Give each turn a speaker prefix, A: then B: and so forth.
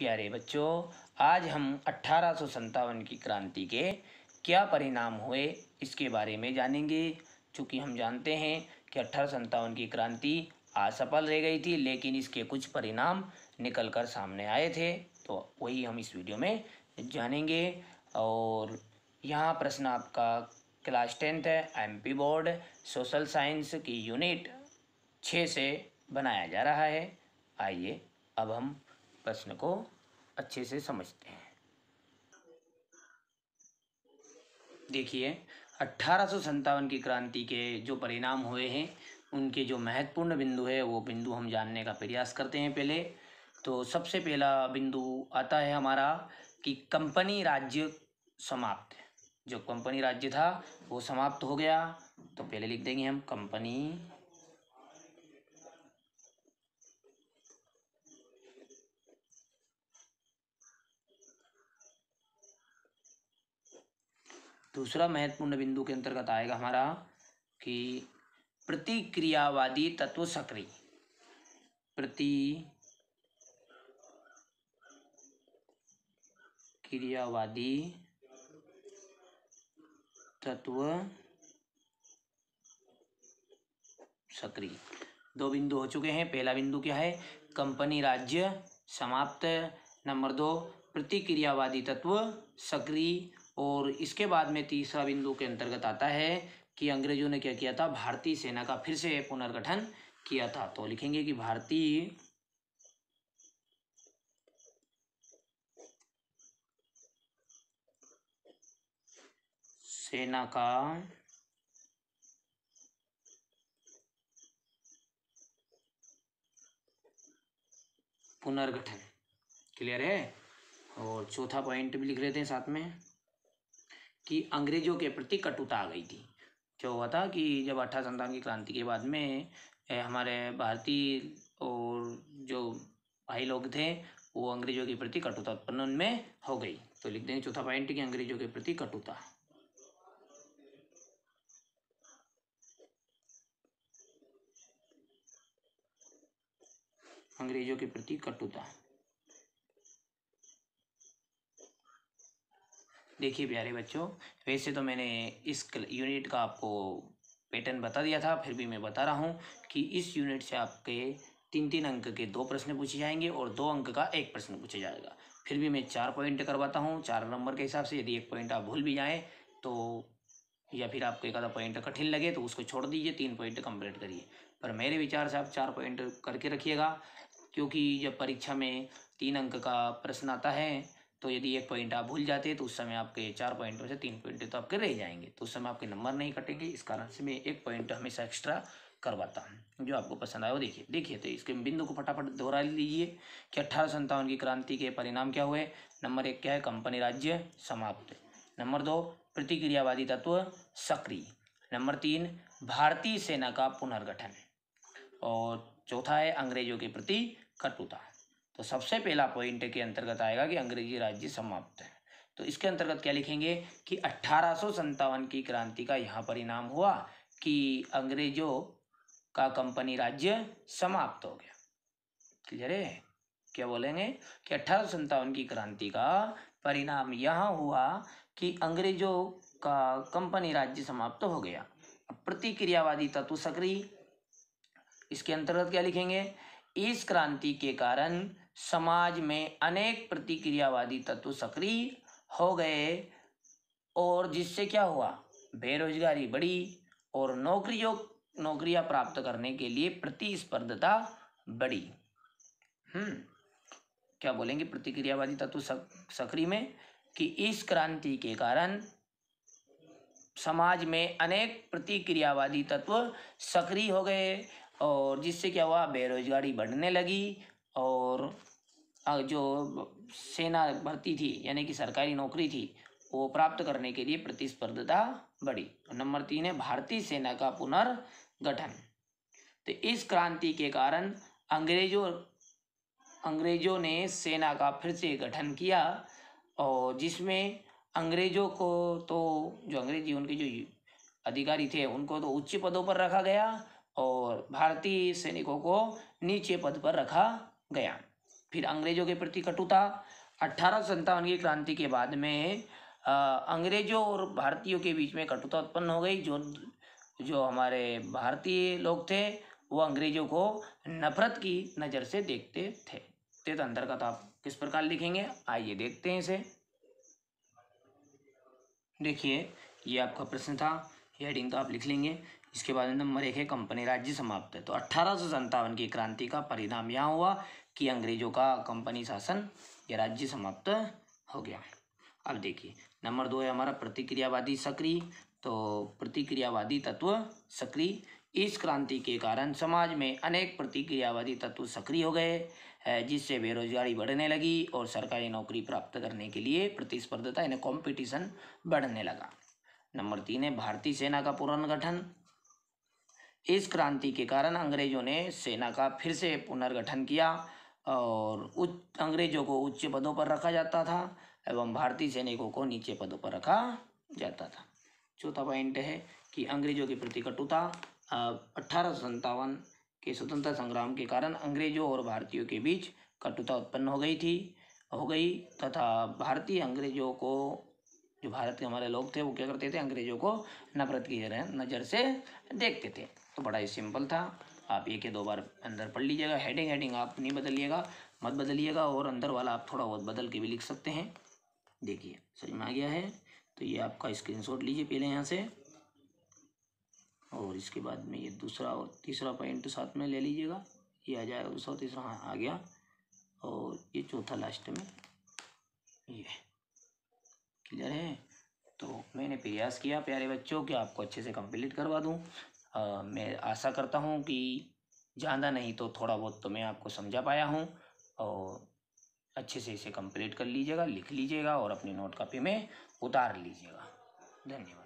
A: प्यारे बच्चों आज हम अट्ठारह की क्रांति के क्या परिणाम हुए इसके बारे में जानेंगे चूँकि हम जानते हैं कि अट्ठारह की क्रांति असफल रह गई थी लेकिन इसके कुछ परिणाम निकल कर सामने आए थे तो वही हम इस वीडियो में जानेंगे और यहाँ प्रश्न आपका क्लास टेंथ है एमपी बोर्ड सोशल साइंस की यूनिट छः से बनाया जा रहा है आइए अब हम प्रश्न को अच्छे से समझते हैं देखिए अट्ठारह की क्रांति के जो परिणाम हुए हैं उनके जो महत्वपूर्ण बिंदु है वो बिंदु हम जानने का प्रयास करते हैं पहले तो सबसे पहला बिंदु आता है हमारा कि कंपनी राज्य समाप्त जो कंपनी राज्य था वो समाप्त हो गया तो पहले लिख देंगे हम कंपनी दूसरा महत्वपूर्ण बिंदु के अंतर्गत आएगा हमारा कि प्रतिक्रियावादी तत्व सक्रिय प्रति क्रियावादी तत्व सक्रिय दो बिंदु हो चुके हैं पहला बिंदु क्या है कंपनी राज्य समाप्त नंबर दो प्रतिक्रियावादी तत्व सक्रिय और इसके बाद में तीसरा बिंदु के अंतर्गत आता है कि अंग्रेजों ने क्या किया था भारतीय सेना का फिर से पुनर्गठन किया था तो लिखेंगे कि भारतीय सेना का पुनर्गठन क्लियर है और चौथा पॉइंट भी लिख लेते हैं साथ में कि अंग्रेज़ों के प्रति कटुता आ गई थी क्या हुआ था कि जब अठारह संतान की क्रांति के बाद में हमारे भारतीय और जो भाई लोग थे वो अंग्रेज़ों के प्रति कटुता उत्पन्न उनमें हो गई तो लिख देंगे चौथा पॉइंट कि अंग्रेज़ों के प्रति कटुता अंग्रेज़ों के प्रति कटुता देखिए प्यारे बच्चों वैसे तो मैंने इस यूनिट का आपको पैटर्न बता दिया था फिर भी मैं बता रहा हूँ कि इस यूनिट से आपके तीन तीन अंक के दो प्रश्न पूछे जाएंगे और दो अंक का एक प्रश्न पूछा जाएगा फिर भी मैं चार पॉइंट करवाता हूँ चार नंबर के हिसाब से यदि एक पॉइंट आप भूल भी जाएँ तो या फिर आपको एक आधा पॉइंट कठिन लगे तो उसको छोड़ दीजिए तीन पॉइंट कंप्लीट करिए पर मेरे विचार से आप चार पॉइंट करके रखिएगा क्योंकि जब परीक्षा में तीन अंक का प्रश्न आता है तो यदि एक पॉइंट आप भूल जाते हैं तो उस समय आपके चार पॉइंट में से तीन पॉइंट तो आपके रह जाएंगे तो उस समय आपके नंबर नहीं कटेंगे इस कारण से मैं एक पॉइंट हमेशा एक्स्ट्रा करवाता हूँ जो आपको पसंद आया वो देखिए देखिए तो इसके बिंदु को फटाफट दोहरा लीजिए कि अट्ठारह सत्तावन की क्रांति के परिणाम क्या हुए नंबर एक क्या है कंपनी राज्य समाप्त नंबर दो प्रतिक्रियावादी तत्व सक्रिय नंबर तीन भारतीय सेना का पुनर्गठन और चौथा है अंग्रेजों के प्रति कटुता तो सबसे पहला पॉइंट के अंतर्गत आएगा कि अंग्रेजी राज्य समाप्त है तो इसके अंतर्गत क्या लिखेंगे कि अट्ठारह की क्रांति का यहाँ परिणाम हुआ कि अंग्रेजों का कंपनी राज्य समाप्त हो गया क्लियर है क्या बोलेंगे कि अठारह की क्रांति का परिणाम यह हुआ कि अंग्रेजों का कंपनी राज्य समाप्त हो गया प्रतिक्रियावादी तत्व सक्रिय इसके अंतर्गत क्या लिखेंगे इस क्रांति के कारण समाज में अनेक प्रतिक्रियावादी तत्व सक्रिय हो गए और जिससे क्या हुआ बेरोजगारी बढ़ी और नौकरियों नौकरियां प्राप्त करने के लिए प्रतिस्पर्धता बढ़ी हम्म क्या बोलेंगे प्रतिक्रियावादी तत्व सक्रिय में कि इस क्रांति के कारण समाज में अनेक प्रतिक्रियावादी तत्व सक्रिय हो गए और जिससे क्या हुआ बेरोज़गारी बढ़ने लगी और जो सेना भर्ती थी यानी कि सरकारी नौकरी थी वो प्राप्त करने के लिए प्रतिस्पर्धता बढ़ी नंबर तीन है भारतीय सेना का पुनर्गठन तो इस क्रांति के कारण अंग्रेजों अंग्रेजों ने सेना का फिर से गठन किया और जिसमें अंग्रेजों को तो जो अंग्रेजी उनके जो अधिकारी थे उनको तो उच्च पदों पर रखा गया और भारतीय सैनिकों को नीचे पद पर रखा गया फिर अंग्रेजों के प्रति कटुता अठारह की क्रांति के बाद में अंग्रेजों और भारतीयों के बीच में कटुता उत्पन्न हो गई जो जो हमारे भारतीय लोग थे वो अंग्रेजों को नफरत की नज़र से देखते थे तो अंतर का तो आप किस प्रकार लिखेंगे आइए देखते हैं इसे देखिए ये आपका प्रश्न था ये हेडिंग तो आप लिख लेंगे इसके बाद नंबर एक है कंपनी राज्य समाप्त है तो अट्ठारह की क्रांति का परिणाम यह हुआ कि अंग्रेजों का कंपनी शासन या राज्य समाप्त हो गया अब देखिए नंबर दो है हमारा प्रतिक्रियावादी सक्रिय तो प्रतिक्रियावादी तत्व सक्रिय इस क्रांति के कारण समाज में अनेक प्रतिक्रियावादी तत्व सक्रिय हो गए जिससे बेरोजगारी बढ़ने लगी और सरकारी नौकरी प्राप्त करने के लिए प्रतिस्पर्धता यानी कंपटीशन बढ़ने लगा नंबर तीन है भारतीय सेना का पुनर्गठन इस क्रांति के कारण अंग्रेजों ने सेना का फिर से पुनर्गठन किया और उच्च अंग्रेजों को उच्च पदों पर रखा जाता था एवं भारतीय सैनिकों को नीचे पदों पर रखा जाता था चौथा पॉइंट है कि अंग्रेजों के प्रति कटुता अठारह के स्वतंत्रता संग्राम के कारण अंग्रेजों और भारतीयों के बीच कटुता उत्पन्न हो गई थी हो गई तथा भारतीय अंग्रेजों को जो भारत के हमारे लोग थे वो क्या करते थे अंग्रेजों को नफरत की नज़र से देखते थे तो बड़ा ही सिंपल था आप एक या दो बार अंदर पढ़ लीजिएगा हेडिंग हेडिंग आप नहीं बदलिएगा मत बदलिएगा और अंदर वाला आप थोड़ा बहुत बदल के भी लिख सकते हैं देखिए समझ में आ गया है तो ये आपका स्क्रीनशॉट लीजिए पहले यहाँ से और इसके बाद में ये दूसरा और तीसरा पॉइंट साथ में ले लीजिएगा ये आ जाएगा दूसरा तीसरा हाँ आ गया और ये चौथा लास्ट में ये क्लियर है तो मैंने प्रयास किया प्यारे बच्चों कि आपको अच्छे से कंप्लीट करवा दूँ मैं आशा करता हूँ कि ज़्यादा नहीं तो थोड़ा बहुत तो मैं आपको समझा पाया हूँ और अच्छे से इसे कंप्लीट कर लीजिएगा लिख लीजिएगा और अपनी नोट कापी में उतार लीजिएगा धन्यवाद